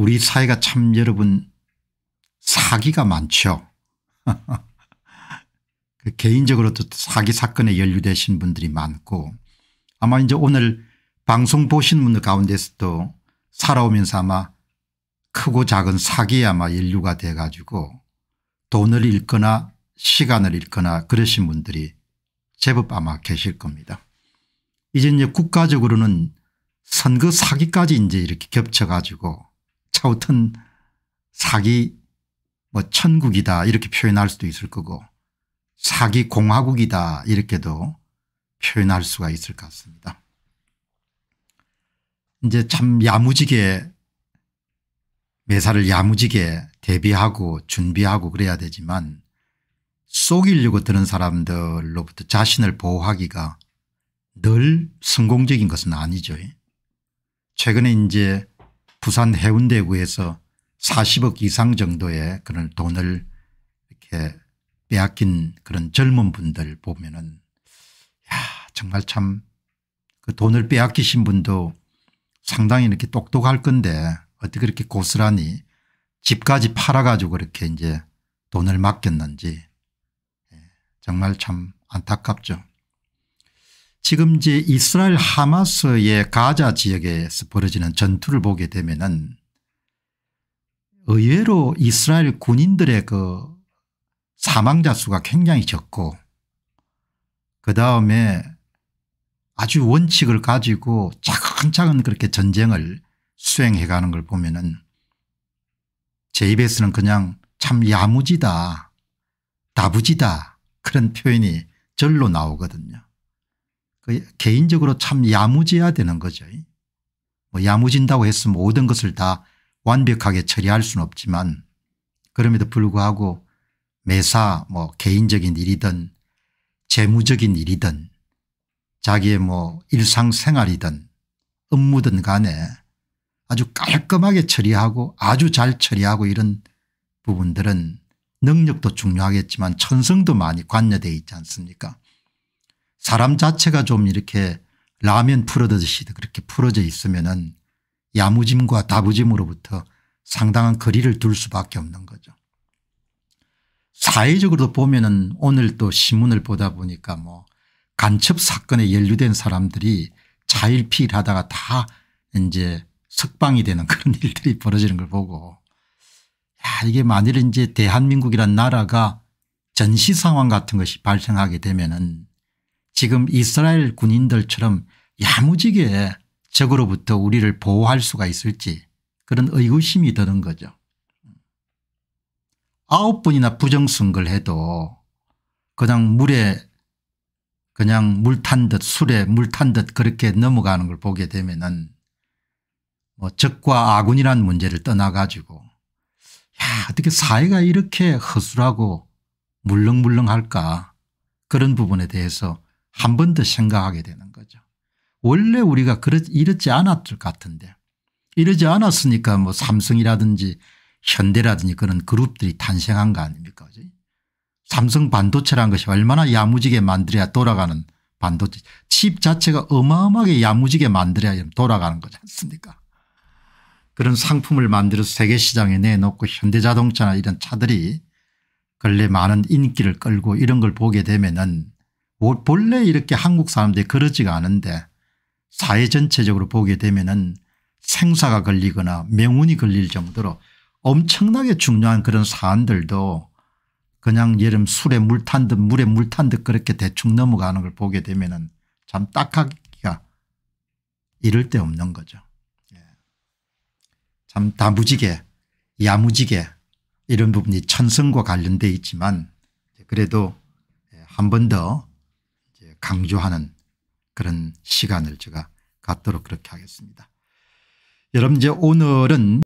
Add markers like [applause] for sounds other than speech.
우리 사회가 참 여러분 사기가 많죠. [laughs] 그 개인적으로도 사기 사건에 연루되신 분들이 많고 아마 이제 오늘 방송 보신 분들 가운데서도 살아오면서 아마 크고 작은 사기에 아마 연루가 돼 가지고 돈을 잃거나 시간을 잃거나 그러신 분들이 제법 아마 계실 겁니다. 이제 이제 국가적으로는 선거 사기까지 이제 이렇게 겹쳐 가지고 차웃튼 사기 뭐 천국이다 이렇게 표현할 수도 있을 거고 사기 공화국이다 이렇게도 표현할 수가 있을 것 같습니다. 이제 참 야무지게 매사를 야무지게 대비하고 준비하고 그래야 되지만 속이려고 드는 사람들로부터 자신을 보호하기가 늘 성공적인 것은 아니죠. 최근에 이제 부산 해운대구에서 40억 이상 정도의 그런 돈을 이렇게 빼앗긴 그런 젊은 분들 보면은 야 정말 참 그 돈을 빼앗기신 분도 상당히 이렇게 똑똑할 건데 어떻게 그렇게 고스란히 집까지 팔아가지고 그렇게 이제 돈을 맡겼는지 예, 정말 참 안타깝죠. 지금 이제 이스라엘 하마스의 가자 지역에서 벌어지는 전투를 보게 되면은 의외로 이스라엘 군인들의 그 사망자 수가 굉장히 적고 그 다음에 아주 원칙을 가지고 차근차근 그렇게 전쟁을 수행해 가는 걸 보면은 제 입에서는 그냥 참 야무지다 다부지다 그런 표현이 절로 나오거든요. 그 개인적으로 참 야무져야 되는 거죠. 뭐 야무진다고 해서 모든 것을 다 완벽하게 처리할 수는 없지만 그럼에도 불구하고 매사 뭐 개인적인 일이든 재무적인 일이든 자기의 뭐 일상생활이든 업무든 간에 아주 깔끔하게 처리하고 아주 잘 처리하고 이런 부분들은 능력도 중요하겠지만 천성도 많이 관여되어 있지 않습니까 사람 자체가 좀 이렇게 라면 풀어듯이 드 그렇게 풀어져 있으면은 야무짐과 다부짐으로부터 상당한 거리를 둘 수밖에 없는 거죠. 사회적으로 보면은 오늘 또 신문을 보다 보니까 뭐 간첩 사건에 연루된 사람들이 자일피일 하다가 다 이제 석방이 되는 [laughs] 그런 일들이 벌어지는 걸 보고 야 이게 만일 이제 대한민국이란 나라가 전시 상황 같은 것이 발생하게 되면은 지금 이스라엘 군인들처럼 야무지게 적으로부터 우리를 보호할 수가 있을지 그런 의구심이 드는 거죠. 아홉 번이나 부정승거를 해도 그냥 물에 그냥 물탄 듯 술에 물탄 듯 그렇게 넘어가는 걸 보게 되면은 뭐 적과 아군이란 문제를 떠나 가지고 야 어떻게 사회가 이렇게 허술하고 물렁물렁할까 그런 부분에 대해서 한번더 생각하게 되는 거죠. 원래 우리가 이렇지 않았을 같은데 이러지 않았으니까 뭐 삼성이라든지 현대라든지 그런 그룹들이 탄생한 거 아닙니까? 그지? 삼성 반도체라는 것이 얼마나 야무지게 만들어야 돌아가는 반도체 칩 자체가 어마어마하게 야무지게 만들어야 돌아가는 거지 않습니까? 그런 상품을 만들어서 세계 시장에 내놓고 현대자동차나 이런 차들이 근래 많은 인기를 끌고 이런 걸 보게 되면은 뭐 본래 이렇게 한국 사람들이 그러지가 않은데 사회 전체적으로 보게 되면은 생사가 걸리거나 명운이 걸릴 정도로 엄청나게 중요한 그런 사안들도 그냥 여름 술에 물 탄 듯 물에 물 탄 듯 그렇게 대충 넘어가는 걸 보게 되면은 참 딱하기가 이럴 데 없는 거죠. 예. 참 다무지게 야무지게 이런 부분이 천성과 관련돼 있지만 그래도 예, 한번더 강조하는 그런 시간을 제가 갖도록 그렇게 하겠습니다. 여러분 이제 오늘은